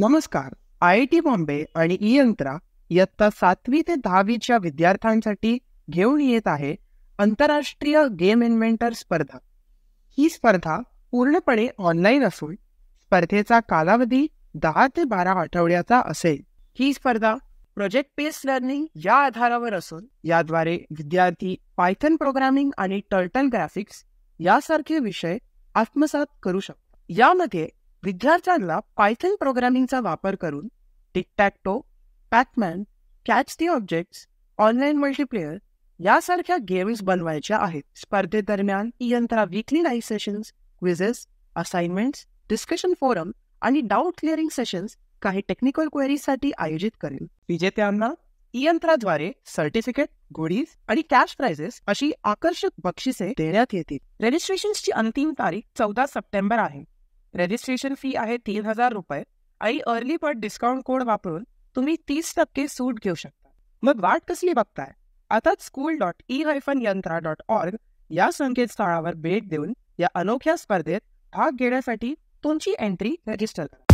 नमस्कार I I T Bombay आणि इयंत्रा इयत्ता सातवी ते दहावीच्या विद्यार्थ्यांसाठी घेऊन येत आहे आंतरराष्ट्रीय गेम इन्व्हेंटर स्पर्धा ही स्पर्धा पूर्णपणे ऑनलाईन असून स्पर्धेचा कालावधी दहा ते बारा आठवड्याचा असेल ही स्पर्धा प्रोजेक्ट बेस्ड लर्निंग या आधारावर असून याद्वारे विद्यार्थी पायथन प्रोग्रामिंग आणि टर्टल ग्राफिक्स यासारखे विषय आत्मसात करू शकतात यामध्ये विद्यार्थ्यांना पायथन प्रोग्रामिंगचा वापर करून tic tac toe Pacman catch the objects online multiplayer यासारख्या गेम्स बनवायच्या आहेत स्पर्धेदरम्यान Yantra weekly live sessions quizzes assignments discussion forum आणि डाऊट क्लिअरिंग सेशन्स काही टेक्निकल क्वेरीसाठी आयोजित करेल विजेत्यांना यंत्राद्वारे सर्टिफिकेट गुडीज आणि कॅश प्राइजेस अशी आकर्षक बक्षिसे देण्यात येतील रजिस्ट्रेशनची अंतिम तारीख चौदा सप्टेंबर आहे रजिस्ट्रेशन फी आहे तीन हजार रुपये आणि अर्ली बर्ड डिस्काउंट कोड वापरून तुम्ही तीस टक्के सूट घेऊ शकता मग वाट कसली बघताय आताच school dot e hyphen Yantra dot org या संकेतस्थळावर भेट देऊन या अनोख्या स्पर्धेत भाग घेण्यासाठी तुमची एंट्री रजिस्टर करा